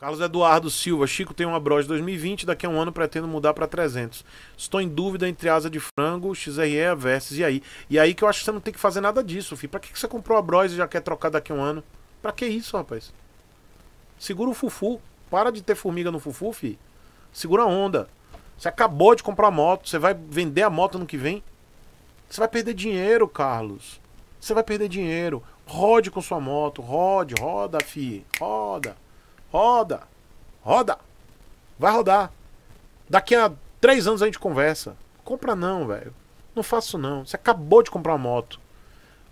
Carlos Eduardo Silva, Chico tem uma Bros 2020, daqui a um ano pretendo mudar para 300. Estou em dúvida entre asa de frango, XRE, Versus e aí. E aí que eu acho que você não tem que fazer nada disso, filho. Para que você comprou a Bros e já quer trocar daqui a um ano? Para que isso, rapaz? Segura o fufu. Para de ter formiga no fufu, filho. Segura a onda. Você acabou de comprar a moto, você vai vender a moto no que vem? Você vai perder dinheiro, Carlos. Você vai perder dinheiro. Rode com sua moto, rode, roda, fi, roda. Roda. Roda. Vai rodar. Daqui a três anos a gente conversa. Compra não, velho. Não faço não. Você acabou de comprar uma moto.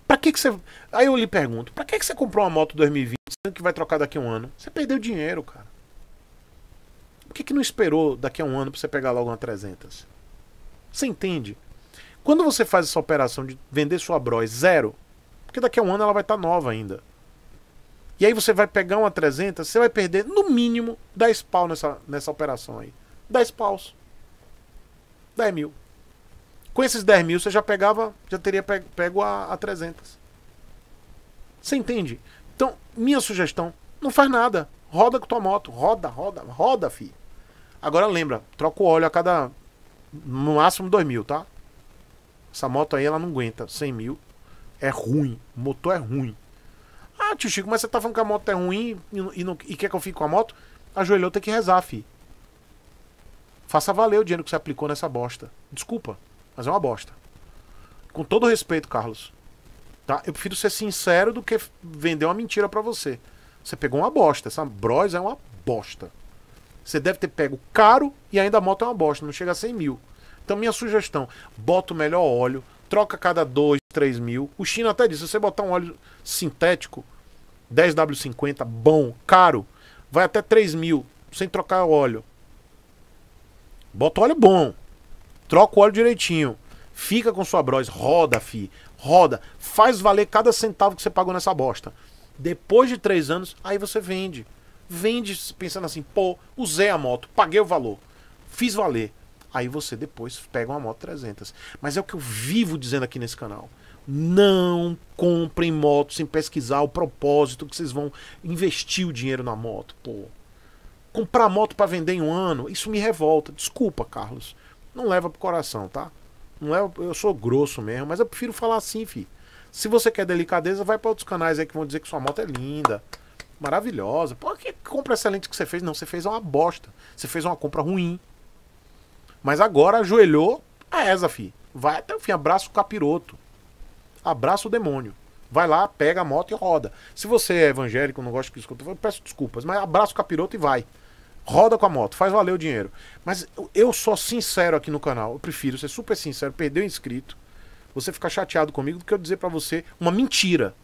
Pra que que você... Aí eu lhe pergunto. Pra que que você comprou uma moto 2020 sendo que vai trocar daqui a um ano? Você perdeu dinheiro, cara. Por que que não esperou daqui a um ano pra você pegar logo uma 300? Você entende? Quando você faz essa operação de vender sua Bros zero, porque daqui a um ano ela vai estar tá nova ainda. E aí você vai pegar uma 300, você vai perder no mínimo 10 pau nessa, nessa operação aí. 10 paus. 10 mil. Com esses 10 mil você já pegava, já teria pego a, a 300. Você entende? Então, minha sugestão, não faz nada. Roda com tua moto. Roda, roda, roda, fi. Agora lembra, troca o óleo a cada, no máximo 2 mil, tá? Essa moto aí ela não aguenta 100 mil. É ruim, o motor é ruim. Ah, tio Chico, mas você tá falando que a moto é ruim e, e, não, e quer que eu fique com a moto? Ajoelhou, tem que rezar, fi. Faça valer o dinheiro que você aplicou nessa bosta. Desculpa, mas é uma bosta. Com todo respeito, Carlos. Tá? Eu prefiro ser sincero do que vender uma mentira para você. Você pegou uma bosta. Essa Bros é uma bosta. Você deve ter pego caro e ainda a moto é uma bosta. Não chega a 100 mil. Então, minha sugestão: bota o melhor óleo, troca cada 2, 3 mil. O China até disse: se você botar um óleo sintético, 10W50, bom, caro. Vai até 3 mil, sem trocar óleo. Bota óleo bom. Troca o óleo direitinho. Fica com sua Bros. Roda, fi. Roda. Faz valer cada centavo que você pagou nessa bosta. Depois de três anos, aí você vende. Vende pensando assim, pô, usei a moto, paguei o valor, fiz valer. Aí você depois pega uma moto 300. Mas é o que eu vivo dizendo aqui nesse canal. Não comprem moto sem pesquisar o propósito que vocês vão investir o dinheiro na moto, pô. Comprar moto para vender em um ano, isso me revolta. Desculpa, Carlos. Não leva pro coração, tá? Não leva, é, eu sou grosso mesmo, mas eu prefiro falar assim, fi. Se você quer delicadeza, vai para outros canais aí que vão dizer que sua moto é linda, maravilhosa. Pô, que compra excelente que você fez? Não, você fez uma bosta. Você fez uma compra ruim. Mas agora ajoelhou a é essa, fi. Vai até o fim, abraço o capiroto abraça o demônio. Vai lá, pega a moto e roda. Se você é evangélico, não gosta que escuta, eu peço desculpas, mas abraça o capiroto e vai. Roda com a moto, faz valer o dinheiro. Mas eu sou sincero aqui no canal. Eu prefiro ser super sincero, perder o inscrito, você ficar chateado comigo, do que eu dizer para você uma mentira.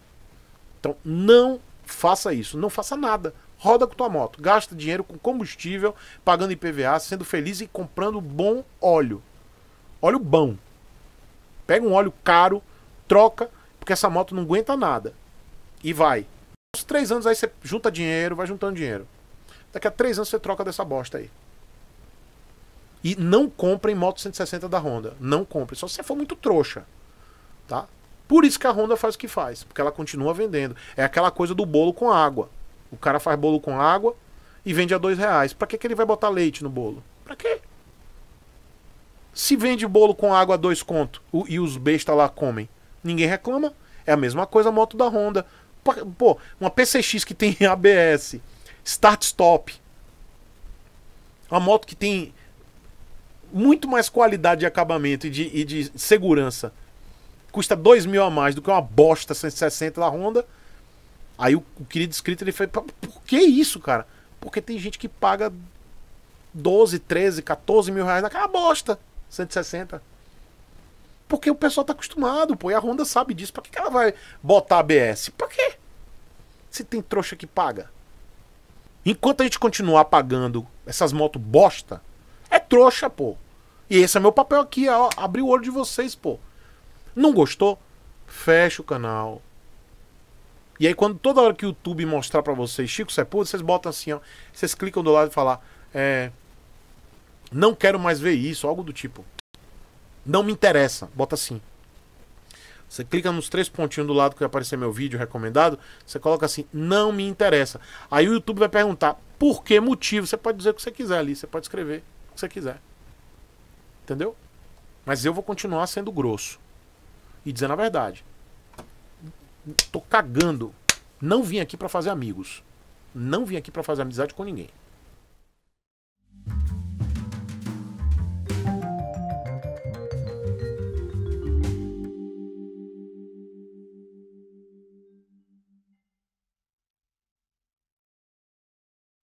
Então, não faça isso, não faça nada. Roda com tua moto, gasta dinheiro com combustível, pagando IPVA, sendo feliz e comprando bom óleo. Óleo bom. Pega um óleo caro, troca, porque essa moto não aguenta nada. E vai. Os três anos aí você junta dinheiro, vai juntando dinheiro. Daqui a três anos você troca dessa bosta aí. E não comprem moto 160 da Honda. Não compre. Só se você for muito trouxa. Tá? Por isso que a Honda faz o que faz. Porque ela continua vendendo. É aquela coisa do bolo com água. O cara faz bolo com água e vende a dois reais. Pra que, que ele vai botar leite no bolo? Pra quê? Se vende bolo com água a dois conto o, e os bestas lá comem ninguém reclama. É a mesma coisa a moto da Honda. Pô, uma PCX que tem ABS, start-stop. Uma moto que tem muito mais qualidade de acabamento e de, e de segurança. Custa 2 mil a mais do que uma bosta 160 da Honda. Aí o, o querido escrito ele foi: por que isso, cara? Porque tem gente que paga 12, 13, 14 mil reais naquela ah, bosta 160 porque o pessoal tá acostumado, pô. E a Honda sabe disso. Pra que, que ela vai botar ABS? Pra quê? Se tem trouxa que paga. Enquanto a gente continuar pagando essas motos bosta, é trouxa, pô. E esse é meu papel aqui, é, ó, abrir o olho de vocês, pô. Não gostou? Fecha o canal. E aí quando toda hora que o YouTube mostrar para vocês Chico Sepulveda, é vocês botam assim, ó, vocês clicam do lado e falar, é, não quero mais ver isso, algo do tipo. Não me interessa. Bota assim. Você clica nos três pontinhos do lado que vai aparecer meu vídeo recomendado. Você coloca assim, não me interessa. Aí o YouTube vai perguntar por que motivo. Você pode dizer o que você quiser ali. Você pode escrever o que você quiser. Entendeu? Mas eu vou continuar sendo grosso. E dizendo a verdade. Tô cagando. Não vim aqui para fazer amigos. Não vim aqui para fazer amizade com ninguém.